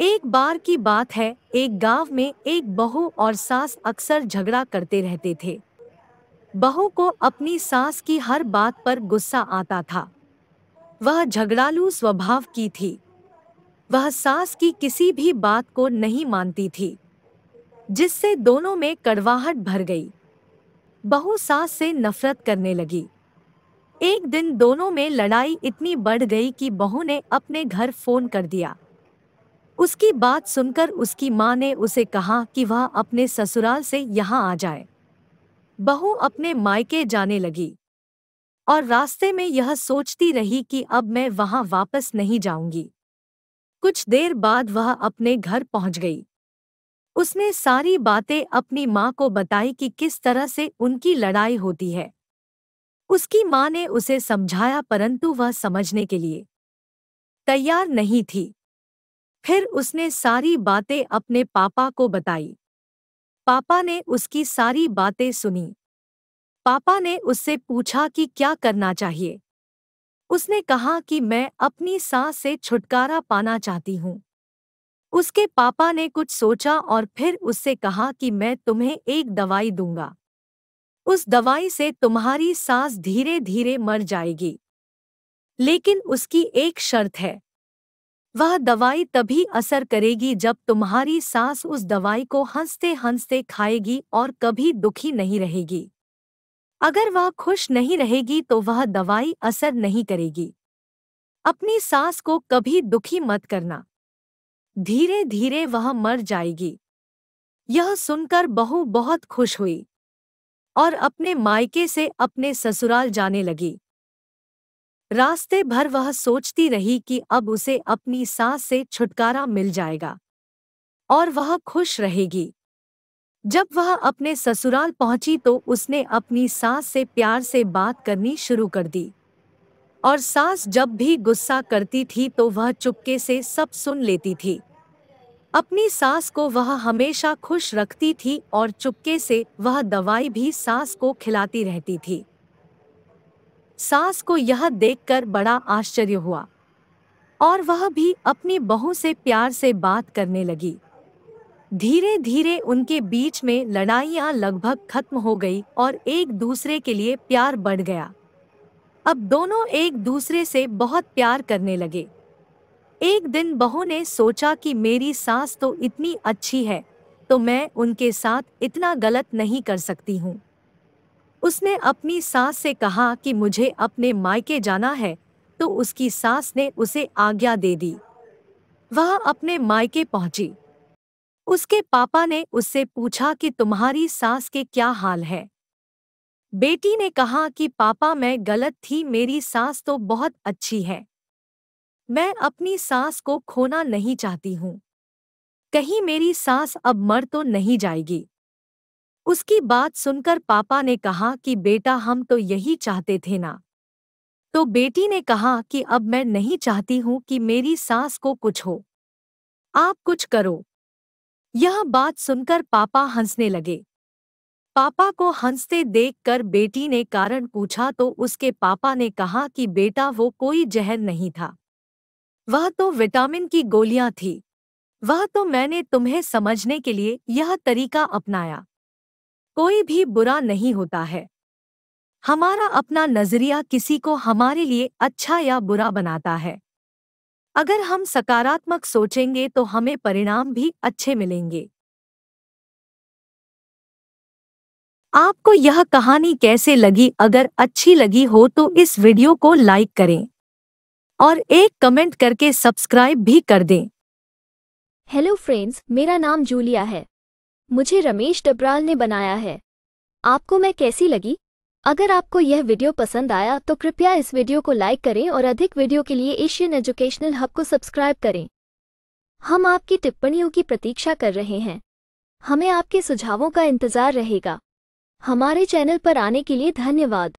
एक बार की बात है एक गांव में एक बहू और सास अक्सर झगड़ा करते रहते थे बहू को अपनी सास की हर बात पर गुस्सा आता था वह झगड़ालू स्वभाव की थी वह सास की किसी भी बात को नहीं मानती थी जिससे दोनों में कड़वाहट भर गई बहू सास से नफरत करने लगी एक दिन दोनों में लड़ाई इतनी बढ़ गई कि बहू ने अपने घर फोन कर दिया उसकी बात सुनकर उसकी माँ ने उसे कहा कि वह अपने ससुराल से यहाँ आ जाए बहू अपने मायके जाने लगी और रास्ते में यह सोचती रही कि अब मैं वहाँ वापस नहीं जाऊंगी कुछ देर बाद वह अपने घर पहुंच गई उसने सारी बातें अपनी माँ को बताई कि किस तरह से उनकी लड़ाई होती है उसकी माँ ने उसे समझाया परंतु वह समझने के लिए तैयार नहीं थी फिर उसने सारी बातें अपने पापा को बताई पापा ने उसकी सारी बातें सुनी पापा ने उससे पूछा कि क्या करना चाहिए उसने कहा कि मैं अपनी सांस से छुटकारा पाना चाहती हूँ उसके पापा ने कुछ सोचा और फिर उससे कहा कि मैं तुम्हें एक दवाई दूंगा उस दवाई से तुम्हारी सांस धीरे धीरे मर जाएगी लेकिन उसकी एक शर्त है वह दवाई तभी असर करेगी जब तुम्हारी सास उस दवाई को हंसते हंसते खाएगी और कभी दुखी नहीं रहेगी अगर वह खुश नहीं रहेगी तो वह दवाई असर नहीं करेगी अपनी सांस को कभी दुखी मत करना धीरे धीरे वह मर जाएगी यह सुनकर बहू बहुत खुश हुई और अपने मायके से अपने ससुराल जाने लगी रास्ते भर वह सोचती रही कि अब उसे अपनी सांस से छुटकारा मिल जाएगा और वह खुश रहेगी जब वह अपने ससुराल पहुंची तो उसने अपनी सास से प्यार से बात करनी शुरू कर दी और सास जब भी गुस्सा करती थी तो वह चुपके से सब सुन लेती थी अपनी सास को वह हमेशा खुश रखती थी और चुपके से वह दवाई भी सास को खिलाती रहती थी सास को यह देखकर बड़ा आश्चर्य हुआ और वह भी अपनी बहू से प्यार से बात करने लगी धीरे धीरे उनके बीच में लड़ाइयाँ लगभग खत्म हो गई और एक दूसरे के लिए प्यार बढ़ गया अब दोनों एक दूसरे से बहुत प्यार करने लगे एक दिन बहू ने सोचा कि मेरी सास तो इतनी अच्छी है तो मैं उनके साथ इतना गलत नहीं कर सकती हूँ उसने अपनी सास से कहा कि मुझे अपने मायके जाना है तो उसकी सास ने उसे आज्ञा दे दी वह अपने मायके पहुंची उसके पापा ने उससे पूछा कि तुम्हारी सास के क्या हाल है बेटी ने कहा कि पापा मैं गलत थी मेरी सास तो बहुत अच्छी है मैं अपनी सास को खोना नहीं चाहती हूँ कहीं मेरी सास अब मर तो नहीं जाएगी उसकी बात सुनकर पापा ने कहा कि बेटा हम तो यही चाहते थे ना तो बेटी ने कहा कि अब मैं नहीं चाहती हूं कि मेरी सास को कुछ हो आप कुछ करो यह बात सुनकर पापा हंसने लगे पापा को हंसते देखकर बेटी ने कारण पूछा तो उसके पापा ने कहा कि बेटा वो कोई जहर नहीं था वह तो विटामिन की गोलियां थी वह तो मैंने तुम्हें समझने के लिए यह तरीका अपनाया कोई भी बुरा नहीं होता है हमारा अपना नजरिया किसी को हमारे लिए अच्छा या बुरा बनाता है अगर हम सकारात्मक सोचेंगे तो हमें परिणाम भी अच्छे मिलेंगे आपको यह कहानी कैसे लगी अगर अच्छी लगी हो तो इस वीडियो को लाइक करें और एक कमेंट करके सब्सक्राइब भी कर दें हेलो फ्रेंड्स मेरा नाम जूलिया है मुझे रमेश डबराल ने बनाया है आपको मैं कैसी लगी अगर आपको यह वीडियो पसंद आया तो कृपया इस वीडियो को लाइक करें और अधिक वीडियो के लिए एशियन एजुकेशनल हब को सब्सक्राइब करें हम आपकी टिप्पणियों की प्रतीक्षा कर रहे हैं हमें आपके सुझावों का इंतज़ार रहेगा हमारे चैनल पर आने के लिए धन्यवाद